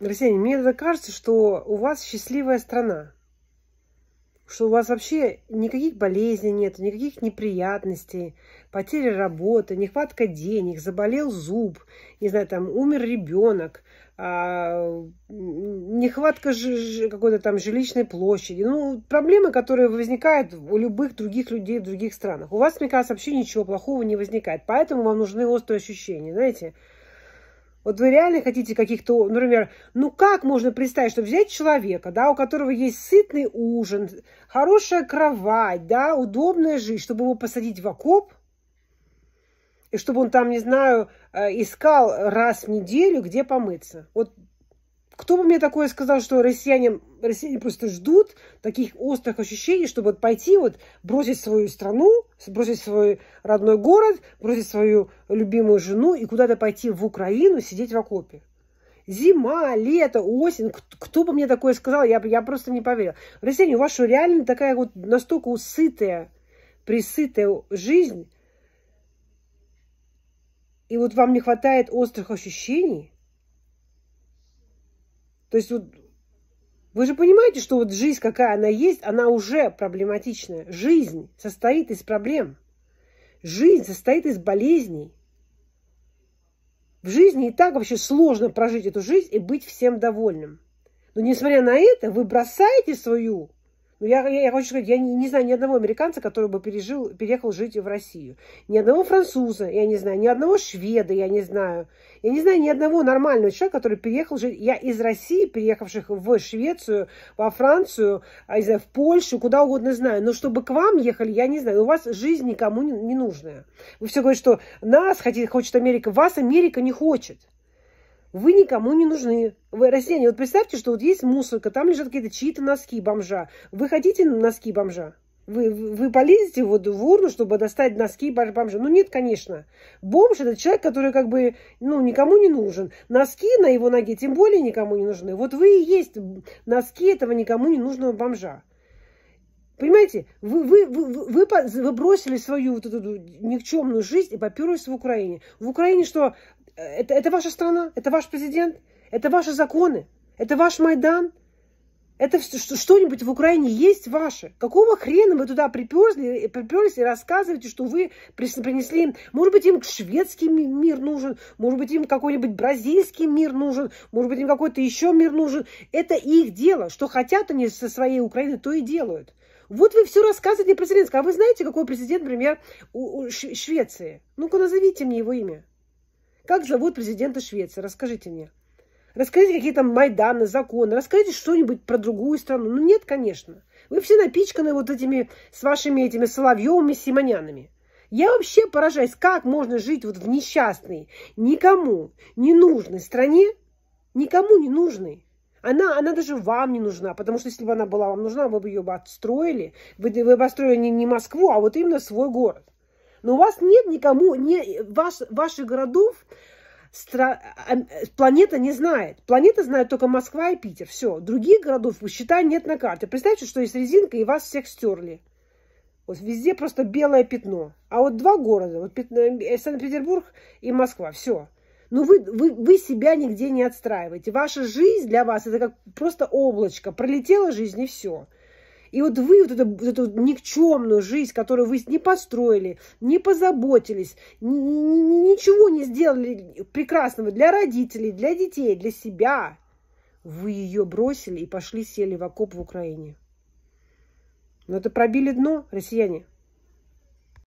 Россияне, мне иногда кажется, что у вас счастливая страна. Что у вас вообще никаких болезней нет, никаких неприятностей, потери работы, нехватка денег, заболел зуб, не знаю, там, умер ребенок, а, нехватка какой-то там жилищной площади. Ну, проблемы, которые возникают у любых других людей в других странах. У вас, мне кажется, вообще ничего плохого не возникает. Поэтому вам нужны острые ощущения, знаете. Вот вы реально хотите каких-то, например, ну как можно представить, что взять человека, да, у которого есть сытный ужин, хорошая кровать, да, удобная жизнь, чтобы его посадить в окоп, и чтобы он там, не знаю, э, искал раз в неделю, где помыться. Вот кто бы мне такое сказал, что россияне, россияне просто ждут таких острых ощущений, чтобы вот пойти, вот бросить свою страну, бросить свой родной город, бросить свою любимую жену и куда-то пойти в Украину, сидеть в окопе. Зима, лето, осень. Кто бы мне такое сказал, я, я просто не поверила. Россияне, у вас что, реально такая вот настолько усытая, присытая жизнь, и вот вам не хватает острых ощущений – то есть вот вы же понимаете, что вот жизнь, какая она есть, она уже проблематичная. Жизнь состоит из проблем. Жизнь состоит из болезней. В жизни и так вообще сложно прожить эту жизнь и быть всем довольным. Но несмотря на это, вы бросаете свою ну я, я, я хочу сказать, я не, не знаю ни одного американца, который бы пережил, переехал жить в Россию. Ни одного француза, я не знаю, ни одного шведа, я не знаю. Я не знаю ни одного нормального человека, который переехал жить. Я из России, переехавших в Швецию, во Францию, а не знаю, в Польшу, куда угодно знаю. Но чтобы к вам ехали, я не знаю. У вас жизнь никому не, не нужная. Вы все говорите, что нас хотите, хочет Америка. Вас Америка не хочет вы никому не нужны. Вы растения. Вот представьте, что вот есть мусорка, там лежат какие-то чьи-то носки бомжа. Вы хотите носки бомжа? Вы, вы полезете вот в урну, чтобы достать носки бомжа? Ну нет, конечно. Бомж – это человек, который как бы ну, никому не нужен. Носки на его ноге тем более никому не нужны. Вот вы и есть носки этого никому не нужного бомжа. Понимаете, вы, вы, вы, вы, вы бросили свою вот эту никчемную жизнь и поперлись в Украине. В Украине что, это, это ваша страна, это ваш президент, это ваши законы, это ваш Майдан. Это что-нибудь в Украине есть ваше. Какого хрена вы туда приперли, э, приперлись и рассказываете, что вы принесли... им? Может быть, им шведский мир нужен, может быть, им какой-нибудь бразильский мир нужен, может быть, им какой-то еще мир нужен. Это их дело. Что хотят они со своей Украины, то и делают. Вот вы все рассказываете про А вы знаете, какой президент, например, у, у Швеции? Ну-ка, назовите мне его имя. Как зовут президента Швеции? Расскажите мне. Расскажите, какие там Майданы, законы. Расскажите что-нибудь про другую страну. Ну, нет, конечно. Вы все напичканы вот этими, с вашими этими Соловьевыми, Симонянами. Я вообще поражаюсь, как можно жить вот в несчастной, никому не нужной стране, никому не нужной. Она, она даже вам не нужна, потому что если бы она была вам нужна, вы бы ее бы отстроили, вы, вы бы отстроили не, не Москву, а вот именно свой город. Но у вас нет никому, не, ваш, ваших городов стра... А, планета не знает. Планета знает только Москва и Питер. Все, других городов, считай, нет на карте. Представьте, что есть резинка, и вас всех стерли. Вот везде просто белое пятно. А вот два города, вот э, Санкт-Петербург и Москва, все. Но ну вы, вы, вы себя нигде не отстраиваете. Ваша жизнь для вас это как просто облачко. Пролетела жизнь и все. И вот вы вот эту, вот эту никчемную жизнь, которую вы не построили, не позаботились, ничего не сделали прекрасного для родителей, для детей, для себя, вы ее бросили и пошли сели в окоп в Украине. Но это пробили дно, россияне.